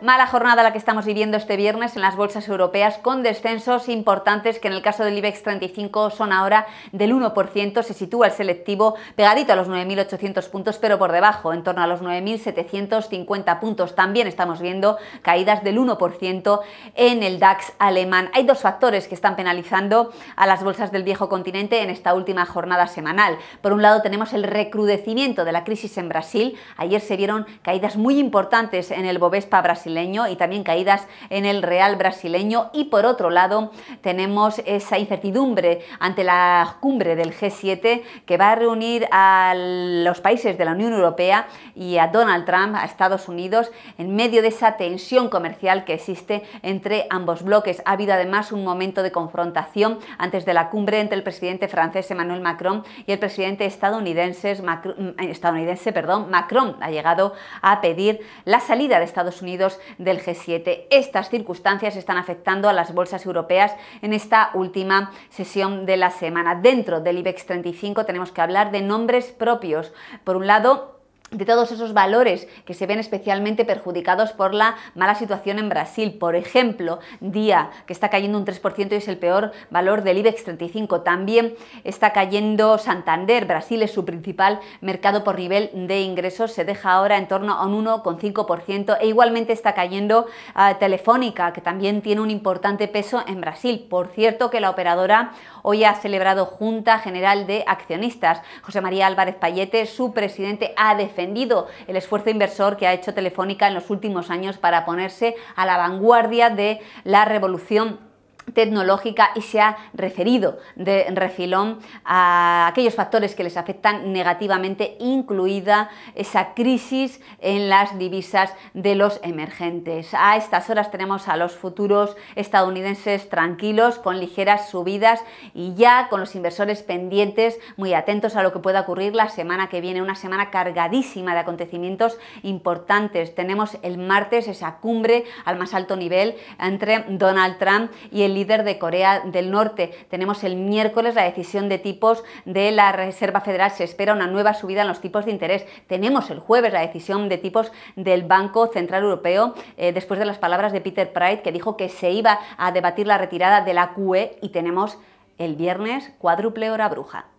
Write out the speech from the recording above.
Mala jornada la que estamos viviendo este viernes en las bolsas europeas con descensos importantes que en el caso del IBEX 35 son ahora del 1%, se sitúa el selectivo pegadito a los 9.800 puntos pero por debajo, en torno a los 9.750 puntos. También estamos viendo caídas del 1% en el DAX alemán. Hay dos factores que están penalizando a las bolsas del viejo continente en esta última jornada semanal. Por un lado tenemos el recrudecimiento de la crisis en Brasil. Ayer se vieron caídas muy importantes en el Bovespa Brasil brasileño y también caídas en el real brasileño. Y por otro lado, tenemos esa incertidumbre ante la cumbre del G7 que va a reunir a los países de la Unión Europea y a Donald Trump, a Estados Unidos, en medio de esa tensión comercial que existe entre ambos bloques. Ha habido además un momento de confrontación antes de la cumbre entre el presidente francés Emmanuel Macron y el presidente estadounidense, eh, estadounidense perdón, Macron. Ha llegado a pedir la salida de Estados Unidos del G7. Estas circunstancias están afectando a las bolsas europeas en esta última sesión de la semana. Dentro del IBEX 35 tenemos que hablar de nombres propios. Por un lado, de todos esos valores que se ven especialmente perjudicados por la mala situación en Brasil. Por ejemplo, Día que está cayendo un 3% y es el peor valor del IBEX 35. También está cayendo Santander. Brasil es su principal mercado por nivel de ingresos. Se deja ahora en torno a un 1,5%. E igualmente está cayendo ah, Telefónica, que también tiene un importante peso en Brasil. Por cierto, que la operadora Hoy ha celebrado Junta General de Accionistas. José María Álvarez Payete, su presidente, ha defendido el esfuerzo inversor que ha hecho Telefónica en los últimos años para ponerse a la vanguardia de la revolución tecnológica y se ha referido de refilón a aquellos factores que les afectan negativamente, incluida esa crisis en las divisas de los emergentes. A estas horas tenemos a los futuros estadounidenses tranquilos, con ligeras subidas y ya con los inversores pendientes, muy atentos a lo que pueda ocurrir la semana que viene, una semana cargadísima de acontecimientos importantes. Tenemos el martes esa cumbre al más alto nivel entre Donald Trump y el líder de Corea del Norte. Tenemos el miércoles la decisión de tipos de la Reserva Federal. Se espera una nueva subida en los tipos de interés. Tenemos el jueves la decisión de tipos del Banco Central Europeo eh, después de las palabras de Peter Pride que dijo que se iba a debatir la retirada de la QE y tenemos el viernes cuádruple hora bruja.